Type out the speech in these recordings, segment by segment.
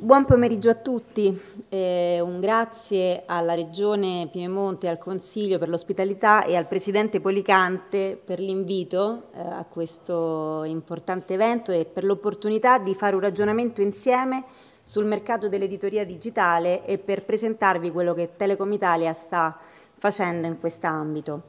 Buon pomeriggio a tutti, eh, un grazie alla Regione Piemonte, al Consiglio per l'ospitalità e al Presidente Policante per l'invito eh, a questo importante evento e per l'opportunità di fare un ragionamento insieme sul mercato dell'editoria digitale e per presentarvi quello che Telecom Italia sta facendo in quest'ambito.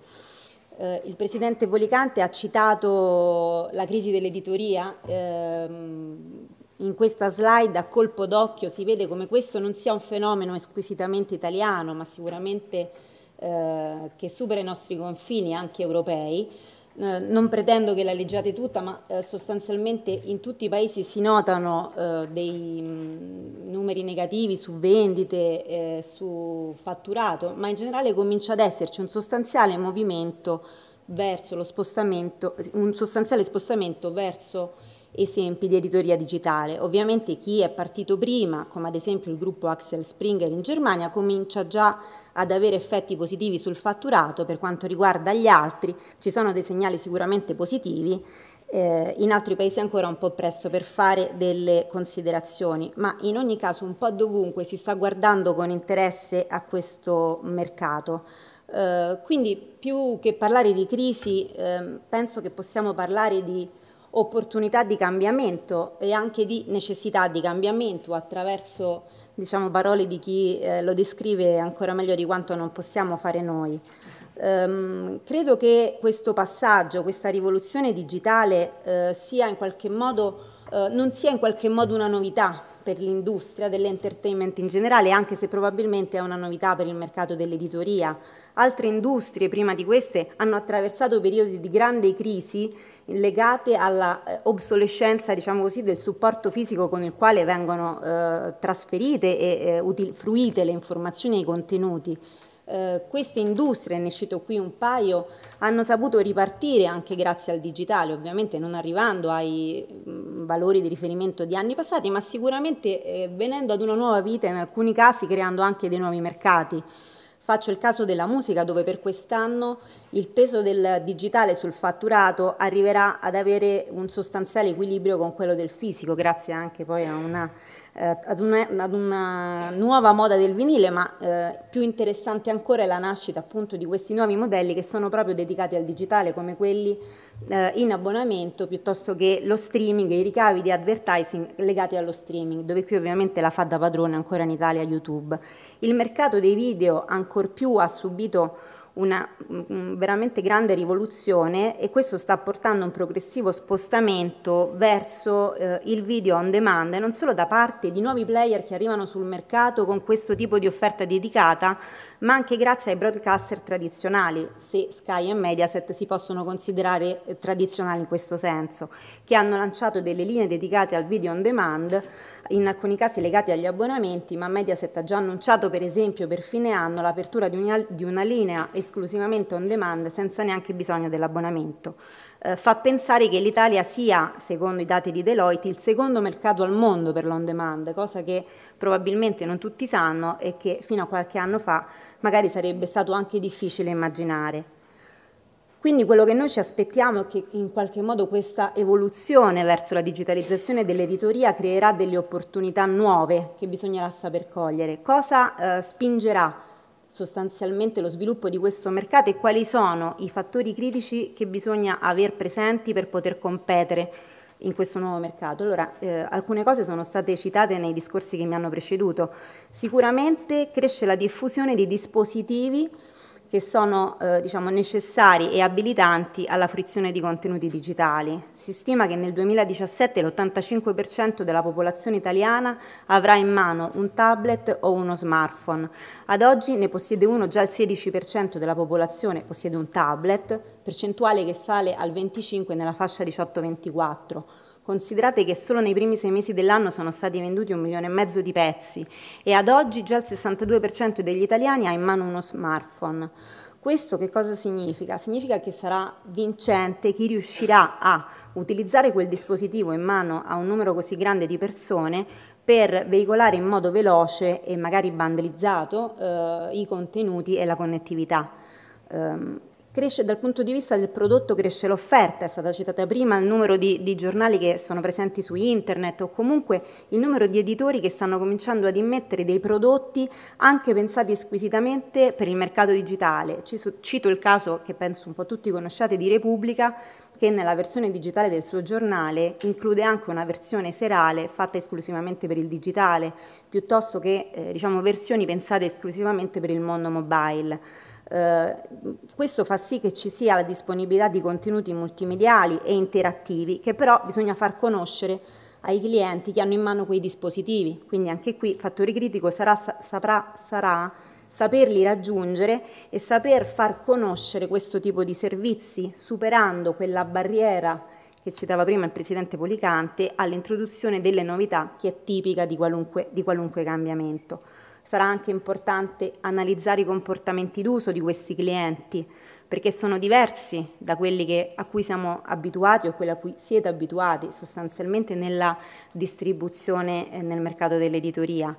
Eh, il Presidente Policante ha citato la crisi dell'editoria ehm, in questa slide a colpo d'occhio si vede come questo non sia un fenomeno squisitamente italiano, ma sicuramente eh, che supera i nostri confini anche europei. Eh, non pretendo che la leggiate tutta, ma eh, sostanzialmente in tutti i paesi si notano eh, dei mh, mm, numeri negativi su vendite, eh, su fatturato, ma in generale comincia ad esserci un sostanziale movimento verso lo spostamento, un sostanziale spostamento verso esempi di editoria digitale. Ovviamente chi è partito prima, come ad esempio il gruppo Axel Springer in Germania, comincia già ad avere effetti positivi sul fatturato. Per quanto riguarda gli altri, ci sono dei segnali sicuramente positivi. Eh, in altri paesi ancora un po' presto per fare delle considerazioni, ma in ogni caso un po' dovunque si sta guardando con interesse a questo mercato. Eh, quindi più che parlare di crisi, eh, penso che possiamo parlare di opportunità di cambiamento e anche di necessità di cambiamento attraverso diciamo, parole di chi eh, lo descrive ancora meglio di quanto non possiamo fare noi. Ehm, credo che questo passaggio, questa rivoluzione digitale eh, sia modo, eh, non sia in qualche modo una novità per l'industria dell'entertainment in generale, anche se probabilmente è una novità per il mercato dell'editoria, Altre industrie prima di queste hanno attraversato periodi di grande crisi legate alla eh, obsolescenza diciamo così, del supporto fisico con il quale vengono eh, trasferite e eh, fruite le informazioni e i contenuti. Eh, queste industrie, ne cito qui un paio, hanno saputo ripartire anche grazie al digitale, ovviamente non arrivando ai mh, mm, valori di riferimento di anni passati, ma sicuramente eh, venendo ad una nuova vita in alcuni casi creando anche dei nuovi mercati. Faccio il caso della musica dove per quest'anno il peso del digitale sul fatturato arriverà ad avere un sostanziale equilibrio con quello del fisico, grazie anche poi a una, eh, ad, una, ad, una, nuova moda del vinile, ma eh, più interessante ancora è la nascita appunto di questi nuovi modelli che sono proprio dedicati al digitale come quelli eh, in abbonamento piuttosto che lo streaming e i ricavi di advertising legati allo streaming, dove qui ovviamente la fa da padrone ancora in Italia YouTube. Il mercato dei video ancor più ha subito una mm, veramente grande rivoluzione e questo sta portando un progressivo spostamento verso eh, il video on demand e non solo da parte di nuovi player che arrivano sul mercato con questo tipo di offerta dedicata, ma anche grazie ai broadcaster tradizionali, se Sky e Mediaset si possono considerare eh, tradizionali in questo senso, che hanno lanciato delle linee dedicate al video on demand, in alcuni casi legati agli abbonamenti, ma Mediaset ha già annunciato per esempio per fine anno l'apertura di una, di una linea esclusivamente on demand senza neanche bisogno dell'abbonamento. Eh, fa pensare che l'Italia sia, secondo i dati di Deloitte, il secondo mercato al mondo per l'on demand, cosa che probabilmente non tutti sanno e che fino a qualche anno fa magari sarebbe stato anche difficile immaginare. Quindi quello che noi ci aspettiamo è che in qualche modo questa evoluzione verso la digitalizzazione dell'editoria creerà delle opportunità nuove che bisognerà saper cogliere. Cosa eh, spingerà sostanzialmente lo sviluppo di questo mercato e quali sono i fattori critici che bisogna aver presenti per poter competere in questo nuovo mercato. Allora, eh, alcune cose sono state citate nei discorsi che mi hanno preceduto. Sicuramente cresce la diffusione di dispositivi che sono eh, diciamo, necessari e abilitanti alla fruizione di contenuti digitali. Si stima che nel 2017 l'85% della popolazione italiana avrà in mano un tablet o uno smartphone. Ad oggi ne possiede uno già il 16% della popolazione possiede un tablet, percentuale che sale al 25% nella fascia 18-24%. Considerate che solo nei primi sei mesi dell'anno sono stati venduti un milione e mezzo di pezzi e ad oggi già il 62% degli italiani ha in mano uno smartphone. Questo che cosa significa? Significa che sarà vincente chi riuscirà a utilizzare quel dispositivo in mano a un numero così grande di persone per veicolare in modo veloce e magari bandlizzato eh, i contenuti e la connettività. Um, Cresce dal punto di vista del prodotto, cresce l'offerta, è stata citata prima il numero di, di, giornali che sono presenti su internet o comunque il numero di editori che stanno cominciando ad immettere dei prodotti anche pensati squisitamente per il mercato digitale. Cito il caso che penso un po' tutti conosciate di Repubblica che nella versione digitale del suo giornale include anche una versione serale fatta esclusivamente per il digitale, piuttosto che eh, diciamo, versioni pensate esclusivamente per il mondo mobile. Eh, questo fa sì che ci sia la disponibilità di contenuti multimediali e interattivi che però bisogna far conoscere ai clienti che hanno in mano quei dispositivi. Quindi anche qui Fattore Critico sarà, saprà, sarà saperli raggiungere e saper far conoscere questo tipo di servizi superando quella barriera che citava prima il Presidente Policante all'introduzione delle novità che è tipica di qualunque, di qualunque cambiamento. Sarà anche importante analizzare i comportamenti d'uso di questi clienti, perché sono diversi da quelli che, a cui siamo abituati o a quelli a cui siete abituati sostanzialmente nella distribuzione eh, nel mercato dell'editoria.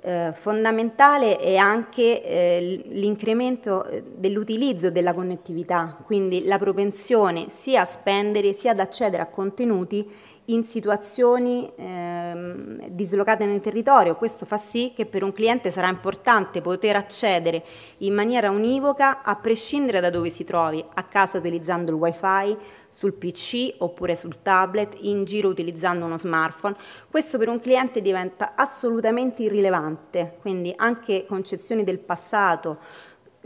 Eh, fondamentale è anche eh, l'incremento eh, dell'utilizzo della connettività, quindi la propensione sia a spendere sia ad accedere a contenuti in situazioni eh, dislocate nel territorio. Questo fa sì che per un cliente sarà importante poter accedere in maniera univoca a prescindere da dove si trovi, a casa utilizzando il wifi, sul PC oppure sul tablet, in giro utilizzando uno smartphone. Questo per un cliente diventa assolutamente irrilevante, quindi anche concezioni del passato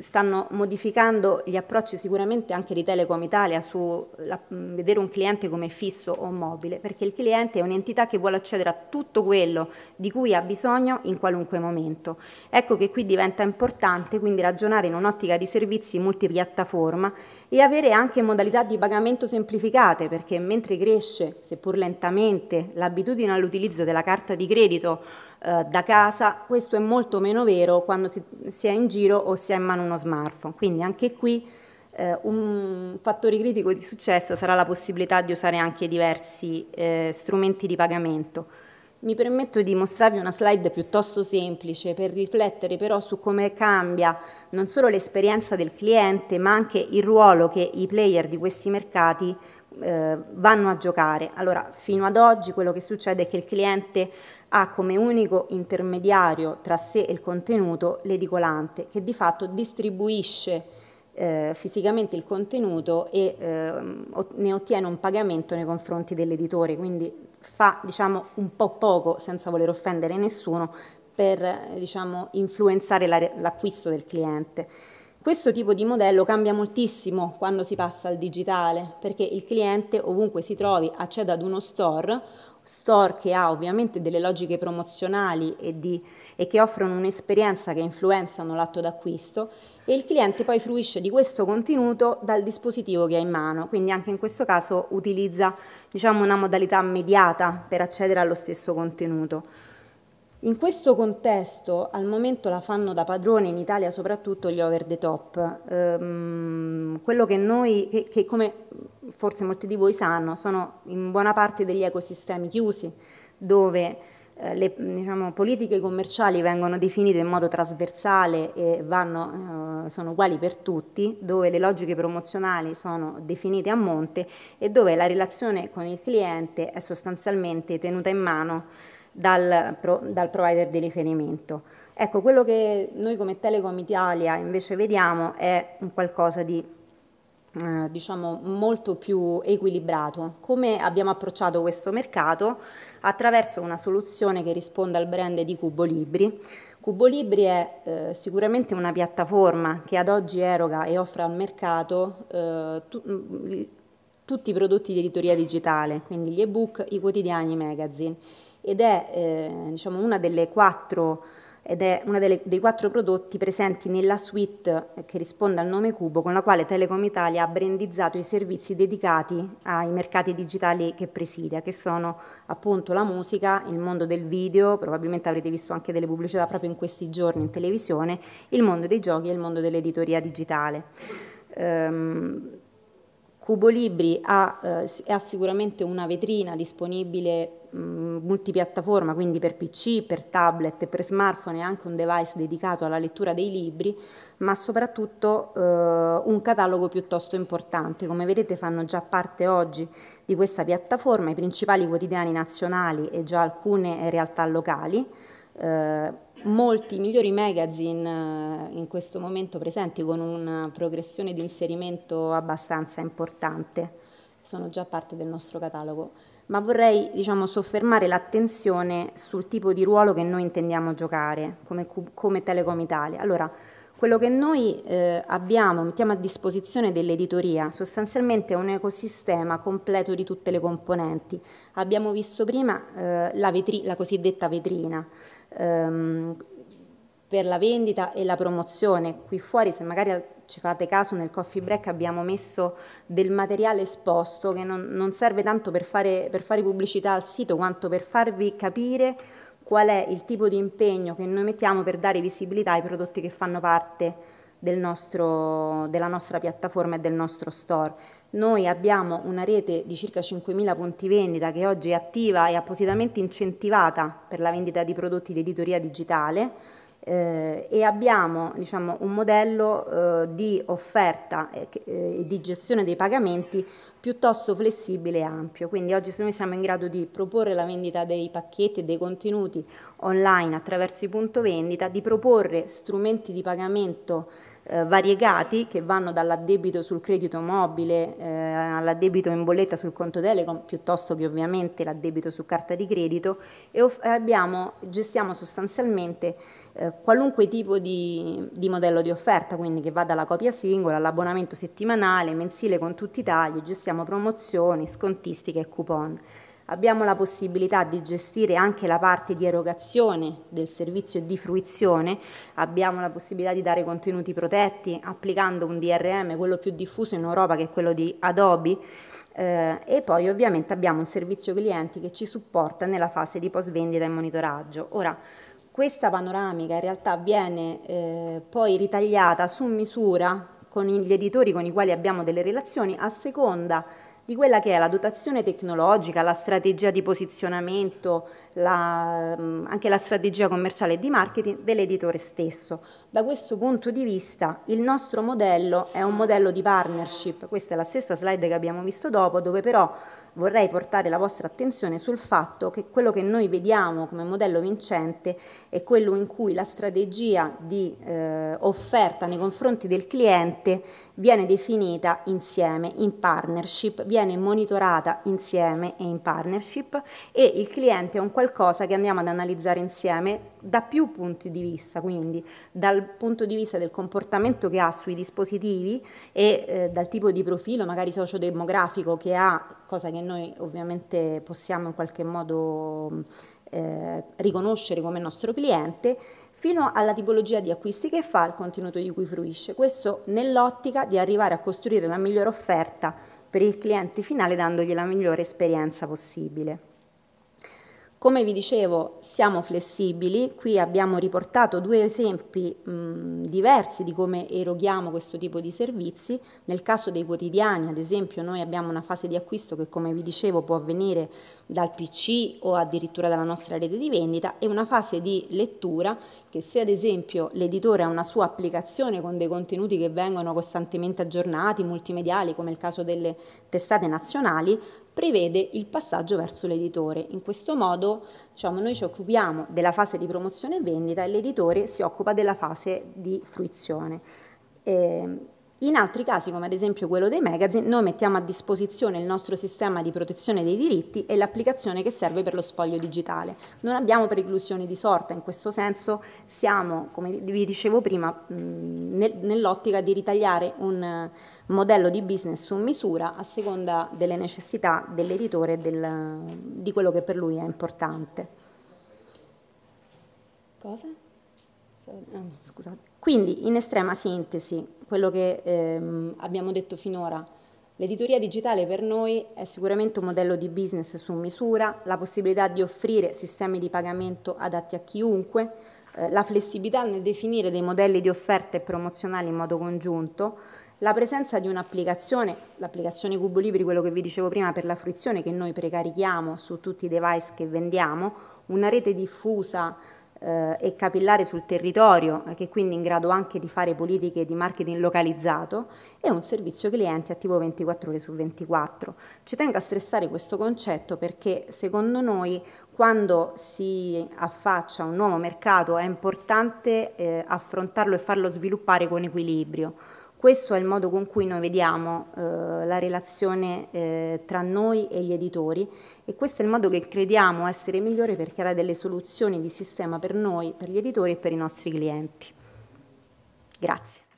stanno modificando gli approcci sicuramente anche di Telecom Italia su la, vedere un cliente come fisso o mobile, perché il cliente è un'entità che vuole accedere a tutto quello di cui ha bisogno in qualunque momento. Ecco che qui diventa importante quindi ragionare in un'ottica di servizi multipiattaforma e avere anche modalità di pagamento semplificate, perché mentre cresce, seppur lentamente, l'abitudine all'utilizzo della carta di credito eh, da casa, questo è molto meno vero quando si, si, è in giro o si ha in mano uno smartphone. Quindi anche qui eh, un fattore critico di successo sarà la possibilità di usare anche diversi eh, strumenti di pagamento. Mi permetto di mostrarvi una slide piuttosto semplice per riflettere però su come cambia non solo l'esperienza del cliente ma anche il ruolo che i player di questi mercati eh, vanno a giocare. Allora, fino ad oggi quello che succede è che il cliente ha come unico intermediario tra sé e il contenuto l'edicolante, che di fatto distribuisce eh, fisicamente il contenuto e eh, ne ottiene un pagamento nei confronti dell'editore, quindi fa diciamo, un po' poco, senza voler offendere nessuno, per diciamo, influenzare l'acquisto del cliente. Questo tipo di modello cambia moltissimo quando si passa al digitale, perché il cliente ovunque si trovi accede ad uno store store che ha ovviamente delle logiche promozionali e, di, e che offrono un'esperienza che influenzano l'atto d'acquisto e il cliente poi fruisce di questo contenuto dal dispositivo che ha in mano, quindi anche in questo caso utilizza diciamo, una modalità mediata per accedere allo stesso contenuto. In questo contesto al momento la fanno da padrone in Italia soprattutto gli over the top, ehm, quello che noi, che, che come forse molti di voi sanno, sono in buona parte degli ecosistemi chiusi dove eh, le diciamo, politiche commerciali vengono definite in modo trasversale e vanno, eh, sono uguali per tutti, dove le logiche promozionali sono definite a monte e dove la relazione con il cliente è sostanzialmente tenuta in mano dal, pro, dal provider di riferimento. Ecco, quello che noi come Telecom Italia invece vediamo è un qualcosa di eh, diciamo molto più equilibrato. Come abbiamo approcciato questo mercato? Attraverso una soluzione che risponde al brand di Cubo Libri. Cubo Libri è eh, sicuramente una piattaforma che ad oggi eroga e offre al mercato eh, tu, mm, tutti i prodotti di editoria digitale, quindi gli ebook, i quotidiani, i magazine ed è eh, diciamo, una delle quattro ed è uno dei quattro prodotti presenti nella suite eh, che risponde al nome Cubo, con la quale Telecom Italia ha brandizzato i servizi dedicati ai mercati digitali che presidia, che sono appunto la musica, il mondo del video, probabilmente avrete visto anche delle pubblicità proprio in questi giorni in televisione, il mondo dei giochi e il mondo dell'editoria digitale. Ehm, Cubo Libri ha, eh, ha sicuramente una vetrina disponibile mh, mm, multipiattaforma, quindi per PC, per tablet, per smartphone e anche un device dedicato alla lettura dei libri, ma soprattutto eh, un catalogo piuttosto importante. Come vedete fanno già parte oggi di questa piattaforma i principali quotidiani nazionali e già alcune realtà locali. Eh, molti migliori magazine eh, in questo momento presenti con una progressione di inserimento abbastanza importante, sono già parte del nostro catalogo, ma vorrei diciamo, soffermare l'attenzione sul tipo di ruolo che noi intendiamo giocare come, come Telecom Italia. Allora, quello che noi eh, abbiamo, mettiamo a disposizione dell'editoria, sostanzialmente è un ecosistema completo di tutte le componenti. Abbiamo visto prima eh, la, vetri- la, cosiddetta vetrina ehm, per la vendita e la promozione. Qui fuori, se magari ci fate caso, nel coffee break abbiamo messo del materiale esposto che non, non serve tanto per fare, per fare pubblicità al sito quanto per farvi capire qual è il tipo di impegno che noi mettiamo per dare visibilità ai prodotti che fanno parte del nostro, della nostra piattaforma e del nostro store. Noi abbiamo una rete di circa 5.000 punti vendita che oggi è attiva e appositamente incentivata per la vendita di prodotti di editoria digitale eh, e abbiamo diciamo, un modello eh, di offerta eh, eh, e eh, di gestione dei pagamenti piuttosto flessibile e ampio. Quindi oggi noi siamo in grado di proporre la vendita dei pacchetti e dei contenuti online attraverso i punto vendita, di proporre strumenti di pagamento eh, variegati che vanno dall'addebito sul credito mobile eh, all'addebito in bolletta sul conto Telecom piuttosto che ovviamente l'addebito su carta di credito e eh, abbiamo, gestiamo sostanzialmente eh, qualunque tipo di, di, modello di offerta, quindi che va dalla copia singola all'abbonamento settimanale, mensile con tutti i tagli, gestiamo promozioni, scontistiche e coupon abbiamo la possibilità di gestire anche la parte di erogazione del servizio di fruizione, abbiamo la possibilità di dare contenuti protetti applicando un DRM, quello più diffuso in Europa che è quello di Adobe, eh, e poi ovviamente abbiamo un servizio clienti che ci supporta nella fase di post vendita e monitoraggio. Ora, questa panoramica in realtà viene eh, poi ritagliata su misura con gli editori con i quali abbiamo delle relazioni a seconda di quella che è la dotazione tecnologica, la strategia di posizionamento, la, mm, anche la strategia commerciale e di marketing dell'editore stesso. Da questo punto di vista il nostro modello è un modello di partnership, questa è la stessa slide che abbiamo visto dopo, dove però vorrei portare la vostra attenzione sul fatto che quello che noi vediamo come modello vincente è quello in cui la strategia di eh, offerta nei confronti del cliente viene definita insieme, in partnership, viene monitorata insieme e in partnership e il cliente è un qualcosa che andiamo ad analizzare insieme da più punti di vista, quindi dal punto di vista del comportamento che ha sui dispositivi e eh, dal tipo di profilo magari sociodemografico che ha cosa che noi ovviamente possiamo in qualche modo eh, riconoscere come nostro cliente, fino alla tipologia di acquisti che fa, al contenuto di cui fruisce. Questo nell'ottica di arrivare a costruire la migliore offerta per il cliente finale dandogli la migliore esperienza possibile. Come vi dicevo, siamo flessibili, qui abbiamo riportato due esempi mh, diversi di come eroghiamo questo tipo di servizi. Nel caso dei quotidiani, ad esempio, noi abbiamo una fase di acquisto che, come vi dicevo, può avvenire dal PC o addirittura dalla nostra rete di vendita e una fase di lettura che se ad esempio l'editore ha una sua applicazione con dei contenuti che vengono costantemente aggiornati, multimediali, come il caso delle testate nazionali, prevede il passaggio verso l'editore. In questo modo diciamo, noi ci occupiamo della fase di promozione e vendita e l'editore si occupa della fase di fruizione. E ehm, in altri casi, come ad esempio quello dei magazine, noi mettiamo a disposizione il nostro sistema di protezione dei diritti e l'applicazione che serve per lo sfoglio digitale. Non abbiamo preclusioni di sorta, in questo senso siamo, come vi dicevo prima, nell'ottica di ritagliare un eh, modello di business su misura a seconda delle necessità dell'editore e del, di quello che per lui è importante. Cosa? Eh, Quindi, in estrema sintesi, quello che ehm, abbiamo detto finora, l'editoria digitale per noi è sicuramente un modello di business su misura, la possibilità di offrire sistemi di pagamento adatti a chiunque, eh, la flessibilità nel definire dei modelli di offerta e promozionali in modo congiunto, la presenza di un'applicazione, l'applicazione Cubo Libri, quello che vi dicevo prima per la fruizione che noi precarichiamo su tutti i device che vendiamo, una rete diffusa eh, e capillare sul territorio, eh, che è quindi in grado anche di fare politiche di marketing localizzato, e un servizio clienti attivo 24 ore su 24. Ci tengo a stressare questo concetto perché secondo noi quando si affaccia un nuovo mercato è importante eh, affrontarlo e farlo sviluppare con equilibrio questo è il modo con cui noi vediamo eh, la relazione eh, tra noi e gli editori e questo è il modo che crediamo essere migliore per creare delle soluzioni di sistema per noi, per gli editori e per i nostri clienti. Grazie.